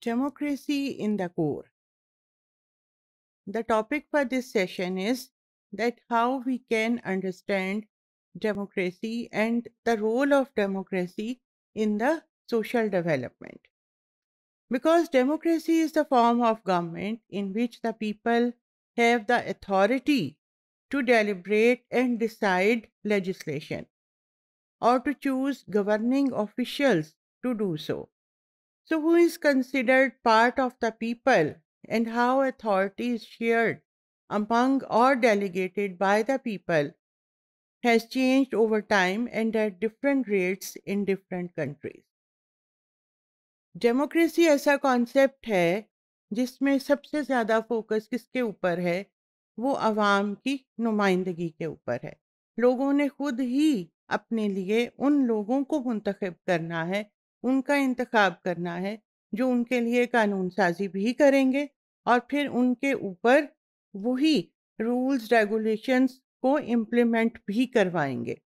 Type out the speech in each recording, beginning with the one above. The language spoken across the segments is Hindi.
democracy in the core. The topic for this session is that how we can understand democracy and the role of democracy in the social development. Because democracy is the form of government in which the people have the authority to deliberate and decide legislation or to choose governing officials to do so. So, who is considered part of the people and how authority is shared among or delegated by the people has changed over time and at different rates in different countries. Democracy ऐसा कॉन्सेप्ट है जिसमें सबसे ज़्यादा फोकस किसके ऊपर है वो आवाम की नुमाइंदगी के ऊपर है लोगों ने खुद ही अपने लिए उन लोगों को मुंतखब करना है उनका इंतखब करना है जो उनके लिए कानून साजी भी करेंगे और फिर उनके ऊपर वही रूल्स रेगुलेशंस को इम्प्लीमेंट भी करवाएंगे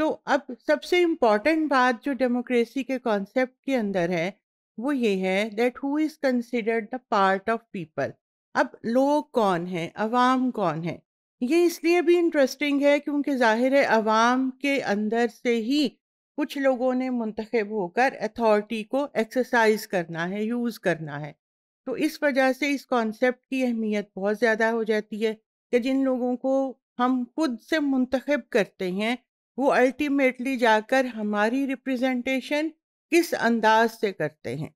तो अब सबसे इम्पॉर्टेंट बात जो डेमोक्रेसी के कॉन्सेप्ट के अंदर है वो ये है that who is considered the part of people अब लोग कौन हैं अवाम कौन है ये इसलिए भी इंटरेस्टिंग है क्योंकि जाहिर है अवाम के अंदर से ही कुछ लोगों ने मुंतखब होकर अथॉरिटी को एक्सरसाइज करना है यूज़ करना है तो इस वजह से इस कॉन्सेप्ट की अहमियत बहुत ज़्यादा हो जाती है कि जिन लोगों को हम खुद से मुंतखब करते हैं वो अल्टीमेटली जाकर हमारी रिप्रेजेंटेशन किस अंदाज से करते हैं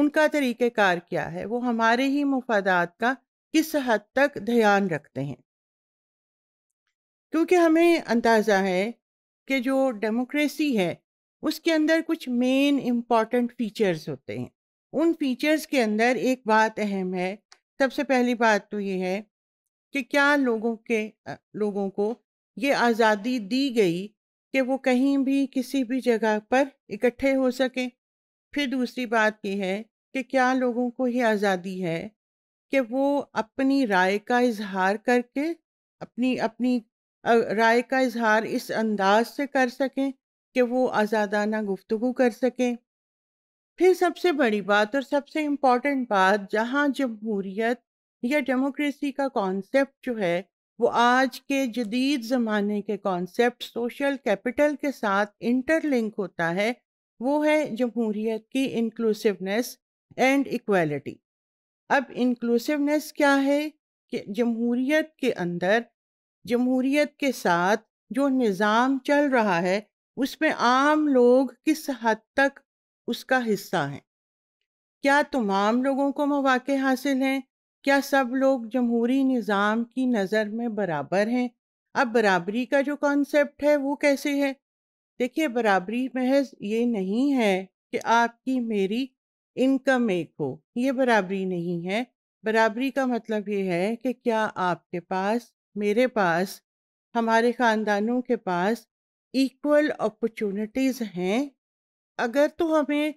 उनका तरीक़ार क्या है वो हमारे ही मफादात का किस हद तक ध्यान रखते हैं क्योंकि हमें अंदाज़ा है के जो डेमोक्रेसी है उसके अंदर कुछ मेन इम्पॉर्टेंट फीचर्स होते हैं उन फीचर्स के अंदर एक बात अहम है सबसे पहली बात तो ये है कि क्या लोगों के लोगों को ये आज़ादी दी गई कि वो कहीं भी किसी भी जगह पर इकट्ठे हो सकें फिर दूसरी बात यह है कि क्या लोगों को ये आज़ादी है कि वो अपनी राय का इजहार करके अपनी अपनी राय का इजहार इस अंदाज से कर सकें कि वो आज़ादाना गुफ्तु कर सकें फिर सबसे बड़ी बात और सबसे इम्पॉर्टेंट बात जहाँ जमहूरीत या डेमोक्रेसी का कॉन्सेप्ट जो है वो आज के जदीद ज़माने के कॉन्सेप्ट सोशल कैपिटल के साथ इंटरलिंक होता है वो है जमहूरीत की इंक्लूसिवनेस एंड इक्वलिटी अब इंक्लूसिवनेस क्या है कि जमहूरीत के अंदर जमहूरीत के साथ जो निज़ाम चल रहा है उसमें आम लोग किस हद तक उसका हिस्सा हैं क्या तमाम लोगों को मौाक़े हासिल हैं क्या सब लोग जमहूरी निज़ाम की नज़र में बराबर हैं अब बराबरी का जो कॉन्सेप्ट है वो कैसे है देखिए बराबरी महज ये नहीं है कि आपकी मेरी इनकम एक हो ये बराबरी नहीं है बराबरी का मतलब ये है कि क्या आपके पास मेरे पास हमारे ख़ानदानों के पास इक्वल अपॉर्चुनिटीज़ हैं अगर तो हमें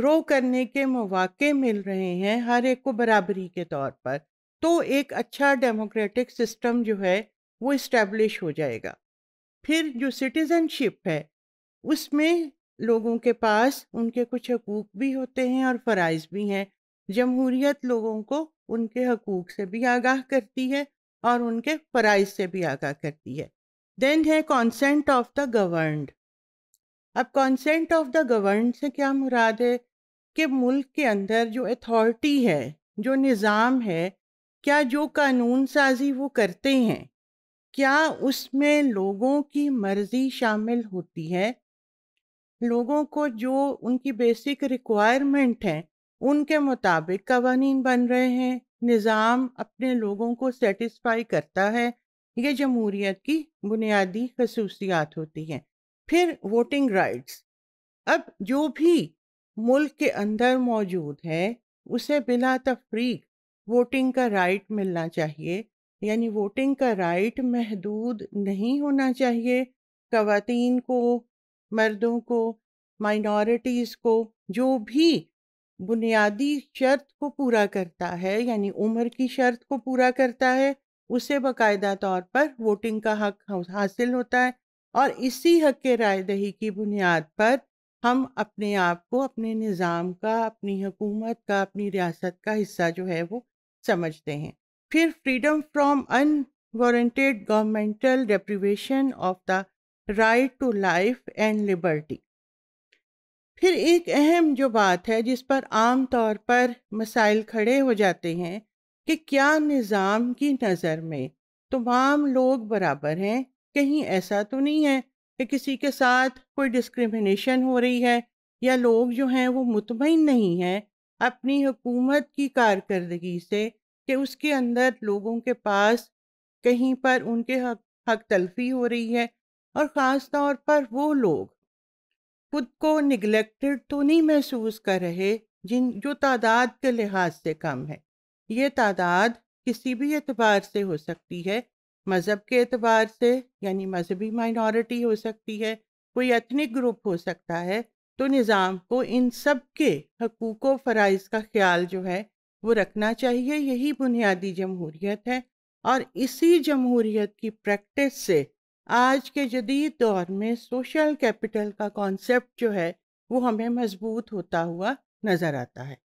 ग्रो करने के मौाक़े मिल रहे हैं हर एक को बराबरी के तौर पर तो एक अच्छा डेमोक्रेटिक सिस्टम जो है वो इस्टेब्लिश हो जाएगा फिर जो सिटीज़नशिप है उसमें लोगों के पास उनके कुछ हकूक़ भी होते हैं और फ़राइज़ भी हैं जमहूरीत लोगों को उनके हकूक़ से भी आगाह करती है और उनके फ़राइज से भी आगाह करती है देन है कॉन्सेंट ऑफ द गवर्नड अब कॉन्सेंट ऑफ द गवर्नड से क्या मुराद है कि मुल्क के अंदर जो अथॉरिटी है जो निज़ाम है क्या जो कानून साजी वो करते हैं क्या उसमें लोगों की मर्ज़ी शामिल होती है लोगों को जो उनकी बेसिक रिक्वायरमेंट हैं उनके मुताबिक कवानीन बन रहे हैं निज़ाम अपने लोगों को सेटिस्फाई करता है ये जमहूरियत की बुनियादी खसूसियात होती हैं फिर वोटिंग राइट्स अब जो भी मुल्क के अंदर मौजूद है उसे बिला तफरीक वोटिंग का राइट मिलना चाहिए यानी वोटिंग का राइट महदूद नहीं होना चाहिए खातन को मर्दों को माइनॉरिटीज़ को जो भी बुनियादी शर्त को पूरा करता है यानी उम्र की शर्त को पूरा करता है उसे बाकायदा तौर पर वोटिंग का हक हासिल होता है और इसी हक के रायदही की बुनियाद पर हम अपने आप को अपने निज़ाम का अपनी हुकूमत का अपनी रियासत का हिस्सा जो है वो समझते हैं फिर freedom from unwarranted governmental deprivation of the right to life and liberty फिर एक अहम जो बात है जिस पर आम तौर पर मसाइल खड़े हो जाते हैं कि क्या निज़ाम की नज़र में तमाम तो लोग बराबर हैं कहीं ऐसा तो नहीं है कि किसी के साथ कोई डिस्क्रिमिनेशन हो रही है या लोग जो हैं वो मुतमिन नहीं हैं अपनी हुकूमत की कारकर्दगी से कि उसके अंदर लोगों के पास कहीं पर उनके हक हक तलफी हो रही है और ख़ास तौर पर वो लोग खुद को निगलेक्टेड तो नहीं महसूस कर रहे जिन जो तादाद के लिहाज से कम है ये तादाद किसी भी एतबार से हो सकती है मज़हब के एतबार से यानी मजहबी माइनॉरिटी हो सकती है कोई एथनिक ग्रुप हो सकता है तो निज़ाम को इन सब के हकूक़ व फ़रज़ का ख्याल जो है वो रखना चाहिए यही बुनियादी जमहूरियत है और इसी जमहूरियत की प्रैक्टिस से आज के जदीद दौर में सोशल कैपिटल का कॉन्सेप्ट जो है वो हमें मजबूत होता हुआ नज़र आता है